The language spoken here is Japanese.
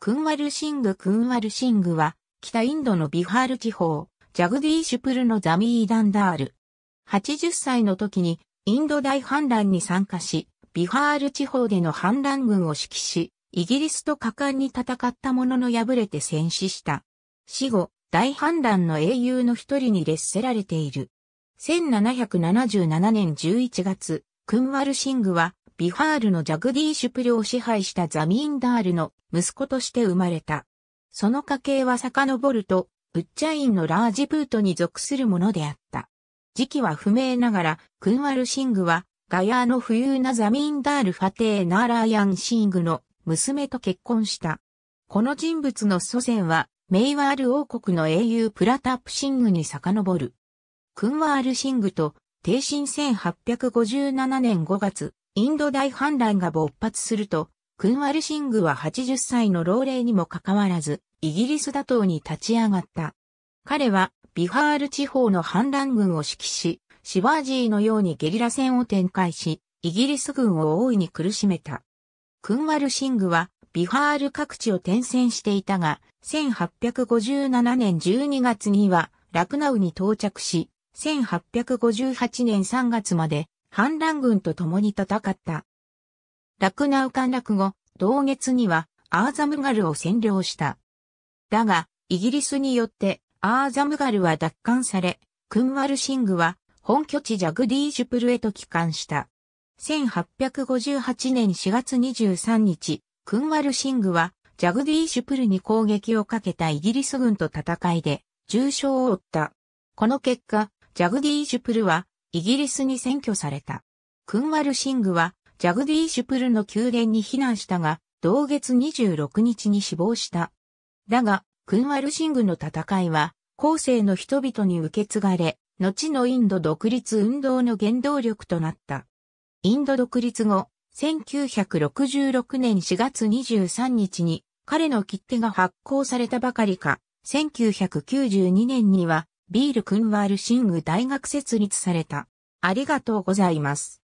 クンワルシング・クンワルシングは、北インドのビハール地方、ジャグディーシュプルのザミーダンダール。80歳の時に、インド大反乱に参加し、ビハール地方での反乱軍を指揮し、イギリスと果敢に戦ったものの敗れて戦死した。死後、大反乱の英雄の一人に列せられている。1777年11月、クンワルシングはビハールのジャグディーシュプリを支配したザミンダールの息子として生まれた。その家系は遡ると、ウッチャインのラージプートに属するものであった。時期は不明ながら、クンワルシングは、ガヤーの富裕なザミンダール・ファテー・ナーラーヤン・シングの娘と結婚した。この人物の祖先は、メイワール王国の英雄プラタップ・シングに遡る。クンワール・シングと、定身1857年5月、インド大反乱が勃発すると、クンワルシングは80歳の老齢にもかかわらず、イギリス打倒に立ち上がった。彼は、ビハール地方の反乱軍を指揮し、シバージーのようにゲリラ戦を展開し、イギリス軍を大いに苦しめた。クンワルシングは、ビハール各地を転戦していたが、1857年12月には、ラクナウに到着し、1858年3月まで反乱軍と共に戦った。ラクナウ陥落後、同月にはアーザムガルを占領した。だが、イギリスによってアーザムガルは奪還され、クンワルシングは本拠地ジャグディージュプルへと帰還した。1858年4月23日、クンワルシングはジャグディージュプルに攻撃をかけたイギリス軍と戦いで重傷を負った。この結果、ジャグディージュプルはイギリスに占拠された。クンワルシングは、ジャグディーシュプルの宮殿に避難したが、同月26日に死亡した。だが、クンワルシングの戦いは、後世の人々に受け継がれ、後のインド独立運動の原動力となった。インド独立後、1966年4月23日に彼の切手が発行されたばかりか、1992年にはビール君はルシング大学設立された。ありがとうございます。